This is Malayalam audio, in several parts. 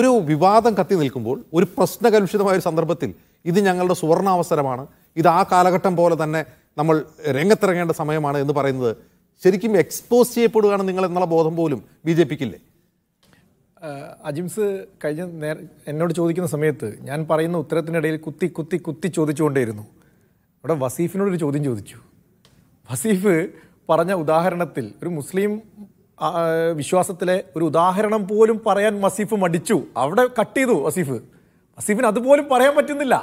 ഒരു വിവാദം കത്തി നിൽക്കുമ്പോൾ ഒരു പ്രശ്നകലുഷിതമായ ഒരു സന്ദർഭത്തിൽ ഇത് ഞങ്ങളുടെ സുവർണാവസരമാണ് ഇത് ആ കാലഘട്ടം പോലെ തന്നെ നമ്മൾ രംഗത്തിറങ്ങേണ്ട സമയമാണ് എന്ന് പറയുന്നത് ശരിക്കും എക്സ്പോസ് ചെയ്യപ്പെടുകയാണ് നിങ്ങൾ എന്നുള്ള ബോധം പോലും ബി ജെ പിക്കില്ലേ അജിംസ് കഴിഞ്ഞ നേര എന്നോട് ചോദിക്കുന്ന സമയത്ത് ഞാൻ പറയുന്ന ഉത്തരത്തിനിടയിൽ കുത്തി കുത്തി കുത്തി ചോദിച്ചുകൊണ്ടേയിരുന്നു അവിടെ വസീഫിനോടൊരു ചോദ്യം ചോദിച്ചു വസീഫ് പറഞ്ഞ ഉദാഹരണത്തിൽ ഒരു മുസ്ലിം വിശ്വാസത്തിലെ ഒരു ഉദാഹരണം പോലും പറയാൻ വസീഫ് മടിച്ചു അവിടെ കട്ട് ചെയ്തു വസീഫ് വസീഫിന് അതുപോലും പറയാൻ പറ്റുന്നില്ല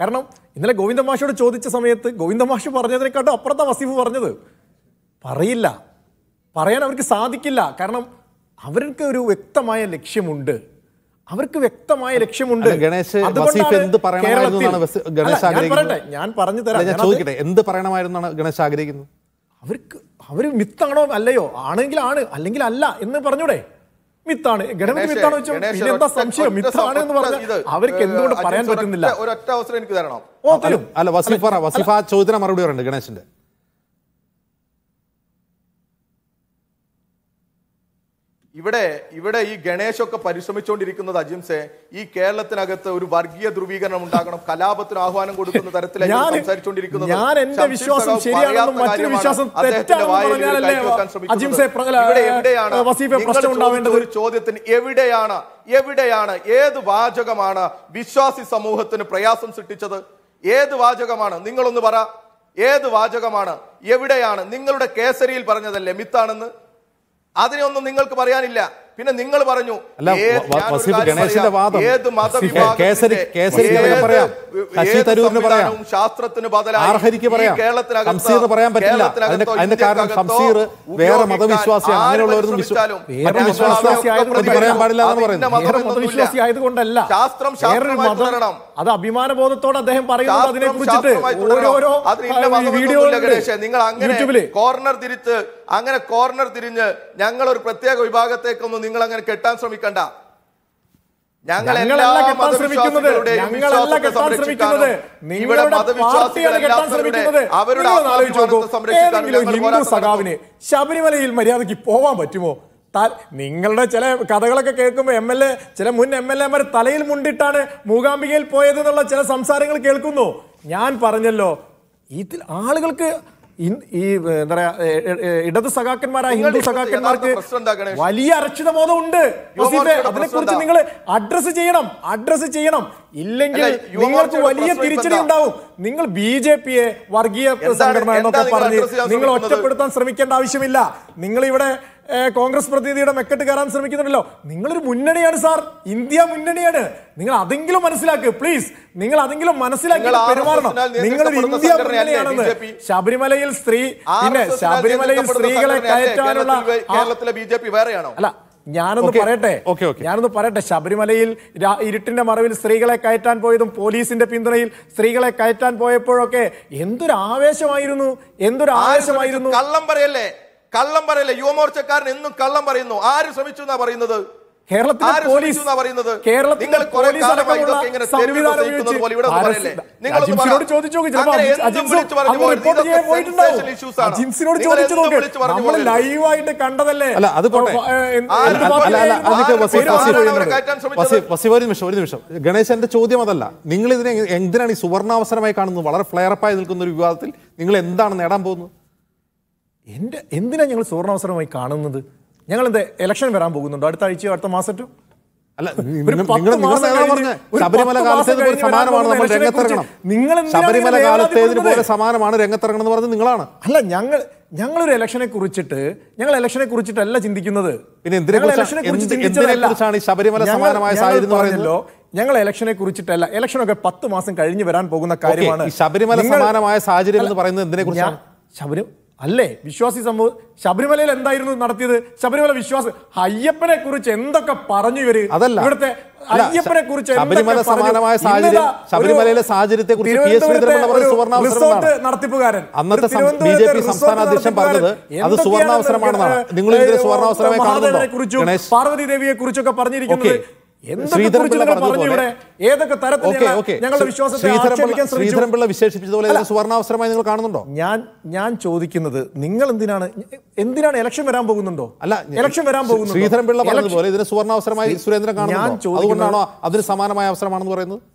കാരണം ഇന്നലെ ഗോവിന്ദമാഷോട് ചോദിച്ച സമയത്ത് ഗോവിന്ദമാഷ് പറഞ്ഞതിനെക്കാട്ടും അപ്പുറത്താണ് വസീഫ് പറഞ്ഞത് പറയില്ല പറയാൻ അവർക്ക് സാധിക്കില്ല കാരണം അവർക്ക് ഒരു വ്യക്തമായ ലക്ഷ്യമുണ്ട് അവർക്ക് വ്യക്തമായ ലക്ഷ്യമുണ്ട് ഗണേശ് എന്ത് ഗണേശ് ആഗ്രഹിക്കുന്നത് ഞാൻ പറഞ്ഞു തരാം ചോദിക്കട്ടെ എന്ത് പറയണമായിരുന്നു ഗണേശ് ആഗ്രഹിക്കുന്നത് അവർക്ക് അവർ മിത്താണോ അല്ലയോ ആണെങ്കിൽ ആണ് അല്ലെങ്കിൽ അല്ല എന്ന് പറഞ്ഞൂടെ മിത്താണ് ഗണപതി മിത്താണോ എന്താ സംശയം മിത്താണ് എന്ന് പറഞ്ഞാൽ അവർക്ക് എന്തുകൊണ്ട് പറയാൻ പറ്റുന്നില്ല ഒരൊറ്റ അവസരം എനിക്ക് തരണം അല്ല വസിഫ വസിഫ ചോദ്യത്തിന് മറുപടി പറയുന്നുണ്ട് ഗണേശന്റെ ഇവിടെ ഇവിടെ ഈ ഗണേശൊക്കെ പരിശ്രമിച്ചുകൊണ്ടിരിക്കുന്നത് അജിംസെ ഈ കേരളത്തിനകത്ത് ഒരു വർഗീയ ധ്രുവീകരണം ഉണ്ടാകണം കലാപത്തിന് ആഹ്വാനം കൊടുക്കുന്ന തരത്തിലാണ് സംസാരിച്ചുകൊണ്ടിരിക്കുന്നത് ഞാൻ എന്റെ വിശ്വാസം ശരിയാണെന്നും മറ്റൊരു വിശ്വാസം എവിടെയാണ് ഒരു ചോദ്യത്തിന് എവിടെയാണ് എവിടെയാണ് ഏത് വാചകമാണ് വിശ്വാസി സമൂഹത്തിന് പ്രയാസം സൃഷ്ടിച്ചത് ഏത് വാചകമാണ് നിങ്ങളൊന്ന് പറ ഏത് വാചകമാണ് എവിടെയാണ് നിങ്ങളുടെ കേസരിയിൽ പറഞ്ഞതല്ലേ മിത്താണെന്ന് അതിനെയൊന്നും നിങ്ങൾക്ക് പറയാനില്ല പിന്നെ നിങ്ങൾ പറഞ്ഞു ഏത് ശാസ്ത്രത്തിന് വേറെ ശാസ്ത്രം അത് അഭിമാനബോധത്തോടെ അദ്ദേഹം പറയുന്നത് അതിനെ നിങ്ങൾ അങ്ങനെ കോർണർ തിരിച്ച് അങ്ങനെ കോർണർ തിരിഞ്ഞ് ഞങ്ങൾ ഒരു പ്രത്യേക വിഭാഗത്തേക്കൊന്നും നിങ്ങൾ അങ്ങനെ കെട്ടാൻ ശ്രമിക്കണ്ട ഞങ്ങൾ സഖാവിന് ശബരിമലയിൽ മര്യാദയ്ക്ക് പോവാൻ പറ്റുമോ നിങ്ങളുടെ ചില കഥകളൊക്കെ കേൾക്കുമ്പോൾ എം എൽ എ ചില മുൻ എം എൽ എമാർ തലയിൽ മുണ്ടിട്ടാണ് മൂകാംബികയിൽ പോയത് എന്നുള്ള ചില സംസാരങ്ങൾ കേൾക്കുന്നു ഞാൻ പറഞ്ഞല്ലോ ഇതിൽ ആളുകൾക്ക് ഈ എന്താ പറയാ ഇടത് സഖാക്കന്മാരായ ഹിന്ദു സഖാക്കന്മാർക്ക് വലിയ അരക്ഷിത ബോധം ഉണ്ട് അതിനെ കുറിച്ച് നിങ്ങൾ അഡ്രസ് ചെയ്യണം അഡ്രസ് ചെയ്യണം ഇല്ലെങ്കിൽ നിങ്ങൾക്ക് വലിയ തിരിച്ചടി ഉണ്ടാവും നിങ്ങൾ ബി ജെ പിയെ വർഗീയ സംഘടന എന്നൊക്കെ പറഞ്ഞ് നിങ്ങൾ ഒറ്റപ്പെടുത്താൻ ശ്രമിക്കേണ്ട ആവശ്യമില്ല നിങ്ങൾ ഇവിടെ കോൺഗ്രസ് പ്രതിനിധിയുടെ മെക്കെട്ട് കയറാൻ ശ്രമിക്കുന്നുണ്ടല്ലോ നിങ്ങളൊരു മുന്നണിയാണ് സാർ ഇന്ത്യ മുന്നണിയാണ് നിങ്ങൾ അതെങ്കിലും മനസ്സിലാക്കുക പ്ലീസ് നിങ്ങൾ അതെങ്കിലും മനസ്സിലാക്കി പെരുമാറണം നിങ്ങളൊരു ഇന്ത്യ മുന്നണിയാണെന്ന് ശബരിമലയിൽ സ്ത്രീ പിന്നെ ശബരിമലയിൽ സ്ത്രീകളെ കയറ്റാനുള്ള കേരളത്തിലെ ബി ജെ പി വേറെയാണോ അല്ല ഞാനൊന്ന് പറയട്ടെ ഞാനൊന്ന് പറയട്ടെ ശബരിമലയിൽ ഇരുട്ടിന്റെ മറവിൽ സ്ത്രീകളെ കയറ്റാൻ പോയതും പോലീസിന്റെ പിന്തുണയിൽ സ്ത്രീകളെ കയറ്റാൻ പോയപ്പോഴൊക്കെ എന്തൊരു ആവേശമായിരുന്നു എന്തൊരു ആവേശമായിരുന്നു കള്ളം പറയല്ലേ കള്ളം പറയില്ല യുവമോർച്ചക്കാരൻ എന്നും കള്ളം പറയുന്നു ആര് ശ്രമിച്ചു എന്നാ പറയുന്നത് കേരളത്തിലെ പോലീസ് നിങ്ങൾ പോലീസ് ലൈവായിട്ട് കണ്ടതല്ലേ അല്ല ചോദ്യം അതല്ല നിങ്ങൾ ഇതിനെ എന്തിനാണ് ഈ സുവർണാവസരമായി കാണുന്നത് വളരെ ഫ്ലെയർ അപ്പായി നിൽക്കുന്ന ഒരു വിവാദത്തിൽ നിങ്ങൾ എന്താണ് നേടാൻ പോകുന്നത് എൻ്റെ എന്തിനാണ് ഞങ്ങൾ സുവർണാവസരമായി കാണുന്നത് ഞങ്ങൾ എന്താ ഇലക്ഷൻ വരാൻ പോകുന്നുണ്ടോ അടുത്ത ആഴ്ചയോ അടുത്ത മാസത്തോ അല്ല ശബരിമല നമ്മൾ രംഗത്തിറങ്ങണം നിങ്ങൾ ശബരിമല പോലെ രംഗത്തിറങ്ങണം എന്ന് പറഞ്ഞത് നിങ്ങളാണ് അല്ല ഞങ്ങൾ ഞങ്ങളൊരു ഇലക്ഷനെ കുറിച്ചിട്ട് ഞങ്ങൾ ഇലക്ഷനെ കുറിച്ചിട്ടല്ല ചിന്തിക്കുന്നത് ശബരിമല എന്ന് ഞങ്ങൾ ഇലക്ഷനെ കുറിച്ചിട്ടല്ല ഇലക്ഷനൊക്കെ പത്ത് മാസം കഴിഞ്ഞ് വരാൻ പോകുന്ന കാര്യമാണ് ശബരിമല സമാനമായ സാഹചര്യം എന്ന് പറയുന്നത് എന്തിനെ കുറിച്ചാണ് ശബരിമല അല്ലേ വിശ്വാസി സംഭവം ശബരിമലയിൽ എന്തായിരുന്നു നടത്തിയത് ശബരിമല വിശ്വാസം അയ്യപ്പനെ കുറിച്ച് എന്തൊക്കെ പറഞ്ഞു ഇവര് അതല്ല ഇവിടുത്തെ അയ്യപ്പനെ കുറിച്ച് ശബരിമല സമാനമായ സാഹചര്യം ശബരിമലയിലെ സാഹചര്യത്തെ കുറിച്ച് റിസോർട്ട് നടത്തിപ്പുകാരൻ അന്നത്തെ ബി ജെ പി സംസ്ഥാന അധ്യക്ഷൻ പറഞ്ഞത് അത് സുവർണാവസരമാണെന്നാണ് നിങ്ങൾ സുവർണാവസരമായി കാണുന്നുണ്ടോ പാർവതി ദേവിയെ കുറിച്ചൊക്കെ പറഞ്ഞിരിക്കുന്നത് ശ്രീധരൻപിള്ള വിശേഷിപ്പിച്ചതുപോലെ സുവർണാവസരമായി നിങ്ങൾ കാണുന്നുണ്ടോ ഞാൻ ഞാൻ ചോദിക്കുന്നത് നിങ്ങൾ എന്തിനാണ് എന്തിനാണ് ഇലക്ഷൻ വരാൻ പോകുന്നുണ്ടോ അല്ല ഇലക്ഷൻ വരാൻ പോകുന്നു ശ്രീധരൻപിള്ള പറഞ്ഞതുപോലെ ഇതിന് സുവർണാവസരമായി സുരേന്ദ്രൻ കാണുന്നുണ്ടോ അതുകൊണ്ടാണോ അതിന് സമാനമായ അവസരമാണെന്ന് പറയുന്നത്